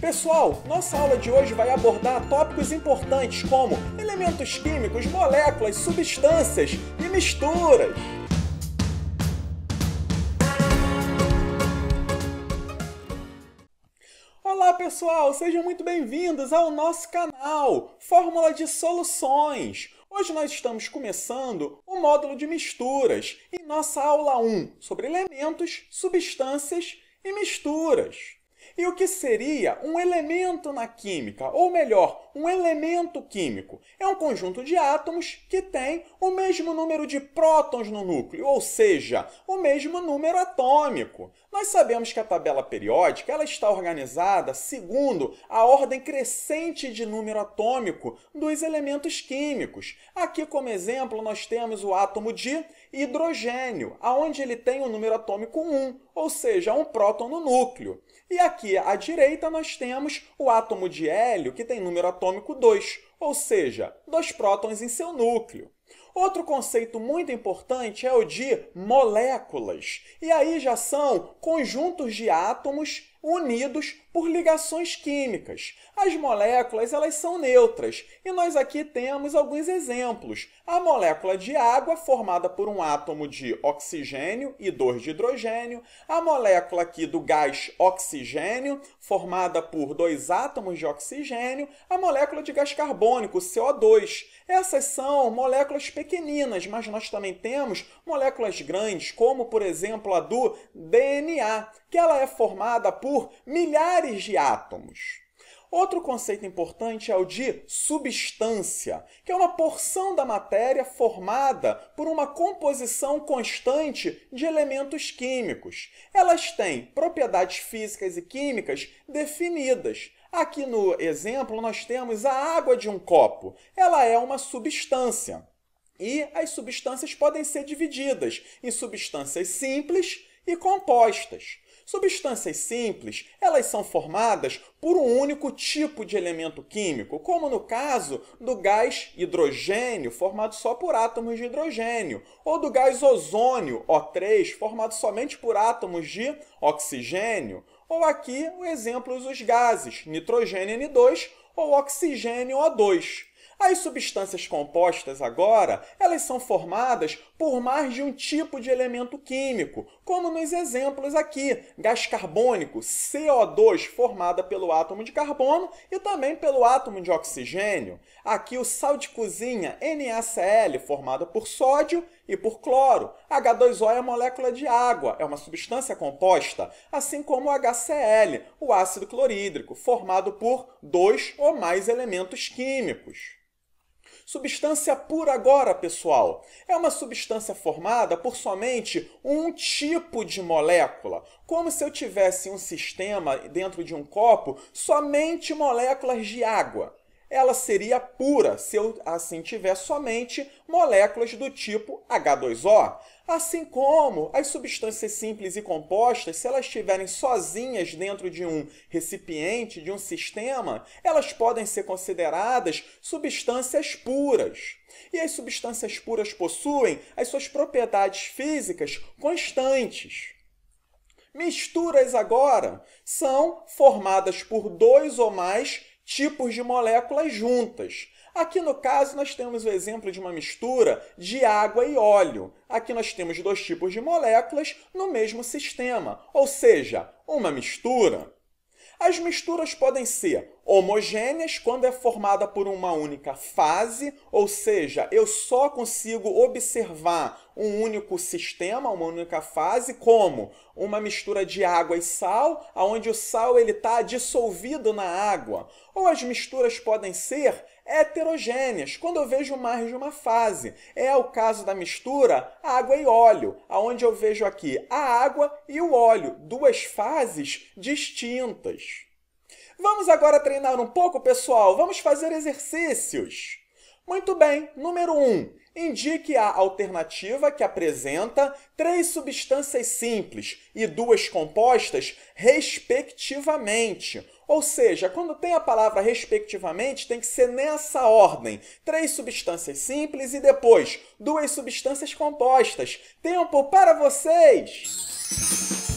Pessoal, nossa aula de hoje vai abordar tópicos importantes como elementos químicos, moléculas, substâncias e misturas. Olá pessoal, sejam muito bem-vindos ao nosso canal Fórmula de Soluções. Hoje nós estamos começando o módulo de misturas em nossa aula 1 sobre elementos, substâncias e misturas. E o que seria um elemento na química, ou melhor, um elemento químico? É um conjunto de átomos que tem o mesmo número de prótons no núcleo, ou seja, o mesmo número atômico. Nós sabemos que a tabela periódica ela está organizada segundo a ordem crescente de número atômico dos elementos químicos. Aqui, como exemplo, nós temos o átomo de hidrogênio, aonde ele tem o número atômico 1, ou seja, um próton no núcleo. E Aqui à direita nós temos o átomo de hélio, que tem número atômico 2, ou seja, dois prótons em seu núcleo. Outro conceito muito importante é o de moléculas. E aí já são conjuntos de átomos unidos por ligações químicas. As moléculas elas são neutras e nós aqui temos alguns exemplos. A molécula de água formada por um átomo de oxigênio e dois de hidrogênio, a molécula aqui do gás oxigênio formada por dois átomos de oxigênio, a molécula de gás carbônico CO2. Essas são moléculas pequeninas, mas nós também temos moléculas grandes, como por exemplo a do DNA, que ela é formada por milhares pares de átomos. Outro conceito importante é o de substância, que é uma porção da matéria formada por uma composição constante de elementos químicos. Elas têm propriedades físicas e químicas definidas. Aqui no exemplo, nós temos a água de um copo. Ela é uma substância. E as substâncias podem ser divididas em substâncias simples e compostas. Substâncias simples, elas são formadas por um único tipo de elemento químico, como no caso do gás hidrogênio, formado só por átomos de hidrogênio, ou do gás ozônio, O3, formado somente por átomos de oxigênio, ou aqui o exemplo dos gases nitrogênio N2 ou oxigênio O2. As substâncias compostas agora, elas são formadas por mais de um tipo de elemento químico, como nos exemplos aqui, gás carbônico, CO2, formada pelo átomo de carbono e também pelo átomo de oxigênio. Aqui o sal de cozinha, NaCl, formado por sódio e por cloro. H2O é a molécula de água, é uma substância composta, assim como o HCl, o ácido clorídrico, formado por dois ou mais elementos químicos. Substância pura agora, pessoal, é uma substância formada por somente um tipo de molécula, como se eu tivesse um sistema dentro de um copo somente moléculas de água ela seria pura se eu assim tiver somente moléculas do tipo H2O. Assim como as substâncias simples e compostas, se elas estiverem sozinhas dentro de um recipiente, de um sistema, elas podem ser consideradas substâncias puras. E as substâncias puras possuem as suas propriedades físicas constantes. Misturas agora são formadas por dois ou mais tipos de moléculas juntas. Aqui no caso, nós temos o exemplo de uma mistura de água e óleo. Aqui nós temos dois tipos de moléculas no mesmo sistema, ou seja, uma mistura as misturas podem ser homogêneas quando é formada por uma única fase, ou seja, eu só consigo observar um único sistema, uma única fase, como uma mistura de água e sal, onde o sal está dissolvido na água. Ou as misturas podem ser heterogêneas, quando eu vejo mais de uma fase. É o caso da mistura água e óleo, aonde eu vejo aqui a água e o óleo, duas fases distintas. Vamos agora treinar um pouco, pessoal? Vamos fazer exercícios. Muito bem, número 1. Um, indique a alternativa que apresenta três substâncias simples e duas compostas, respectivamente. Ou seja, quando tem a palavra respectivamente, tem que ser nessa ordem: três substâncias simples e depois duas substâncias compostas. Tempo para vocês!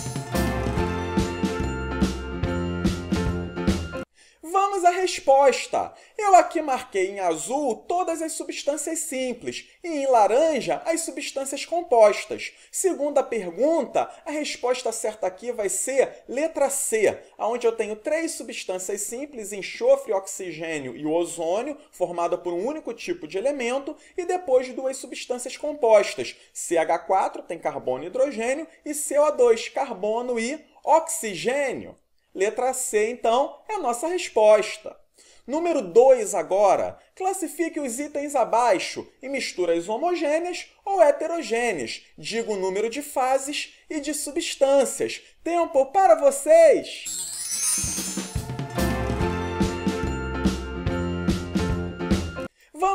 Mas a resposta! Eu aqui marquei em azul todas as substâncias simples e em laranja as substâncias compostas. Segunda pergunta, a resposta certa aqui vai ser letra C, onde eu tenho três substâncias simples, enxofre, oxigênio e ozônio, formada por um único tipo de elemento, e depois duas substâncias compostas. CH4 tem carbono e hidrogênio e CO2, carbono e oxigênio. Letra C, então, é a nossa resposta. Número 2 agora, classifique os itens abaixo em misturas homogêneas ou heterogêneas. Diga o número de fases e de substâncias. Tempo para vocês!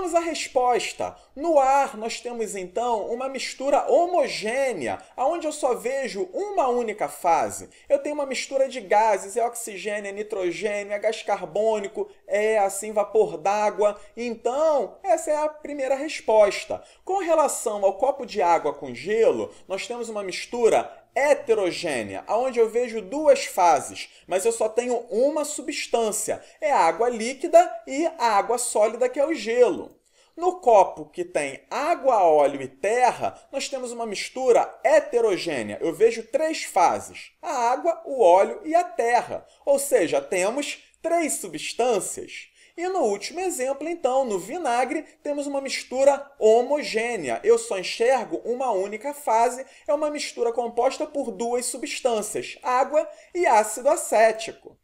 temos a resposta. No ar, nós temos então uma mistura homogênea, onde eu só vejo uma única fase. Eu tenho uma mistura de gases, é oxigênio, é nitrogênio, é gás carbônico, é assim vapor d'água. Então, essa é a primeira resposta. Com relação ao copo de água com gelo, nós temos uma mistura heterogênea, onde eu vejo duas fases, mas eu só tenho uma substância, é a água líquida e a água sólida, que é o gelo. No copo que tem água, óleo e terra, nós temos uma mistura heterogênea. Eu vejo três fases: a água, o óleo e a terra. Ou seja, temos três substâncias. E no último exemplo, então, no vinagre, temos uma mistura homogênea. Eu só enxergo uma única fase, é uma mistura composta por duas substâncias, água e ácido acético.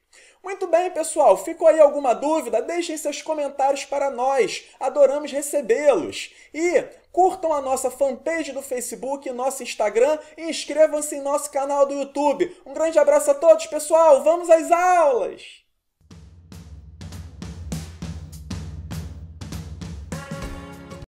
Muito bem, pessoal. Ficou aí alguma dúvida? Deixem seus comentários para nós. Adoramos recebê-los. E curtam a nossa fanpage do Facebook, nosso Instagram e inscrevam-se em nosso canal do YouTube. Um grande abraço a todos, pessoal. Vamos às aulas!